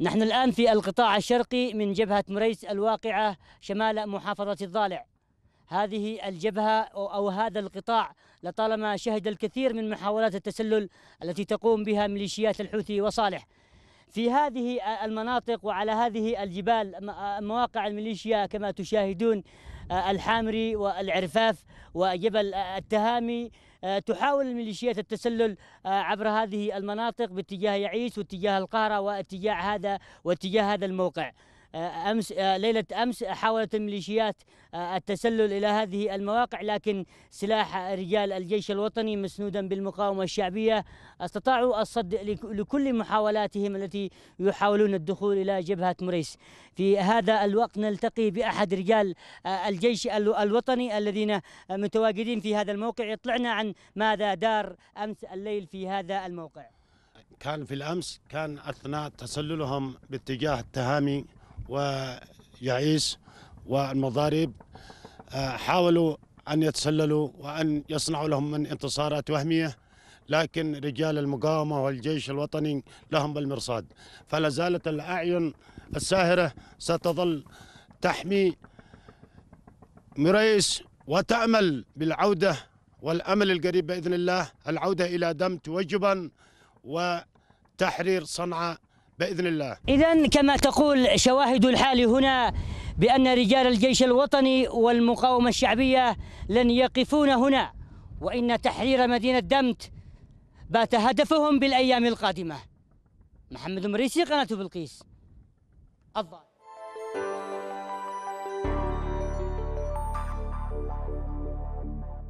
نحن الآن في القطاع الشرقي من جبهة مريس الواقعة شمال محافظة الضالع هذه الجبهة أو هذا القطاع لطالما شهد الكثير من محاولات التسلل التي تقوم بها ميليشيات الحوثي وصالح في هذه المناطق وعلى هذه الجبال آه، مواقع الميليشيا كما تشاهدون آه، الحامري والعرفاف وجبل آه، التهامي آه، تحاول الميليشيات التسلل آه، عبر هذه المناطق باتجاه يعيش واتجاه القهرة واتجاه هذا واتجاه هذا الموقع أمس آه، ليلة أمس حاولت الميليشيات آه، التسلل إلى هذه المواقع لكن سلاح رجال الجيش الوطني مسنودا بالمقاومة الشعبية استطاعوا الصد لكل محاولاتهم التي يحاولون الدخول إلى جبهة مريس في هذا الوقت نلتقي بأحد رجال آه، الجيش الوطني الذين متواجدين في هذا الموقع يطلعنا عن ماذا دار أمس الليل في هذا الموقع كان في الأمس كان أثناء تسللهم باتجاه التهامي ويعيس والمضارب آه، حاولوا أن يتسللوا وأن يصنعوا لهم من انتصارات وهمية لكن رجال المقاومة والجيش الوطني لهم بالمرصاد فلا زالت الأعين الساهرة ستظل تحمي مريس وتأمل بالعودة والأمل القريب بإذن الله العودة إلى دمت وجبا وتحرير صنعاء باذن الله. اذا كما تقول شواهد الحال هنا بان رجال الجيش الوطني والمقاومه الشعبيه لن يقفون هنا وان تحرير مدينه دمت بات هدفهم بالايام القادمه. محمد مريسي قناه بلقيس. الضال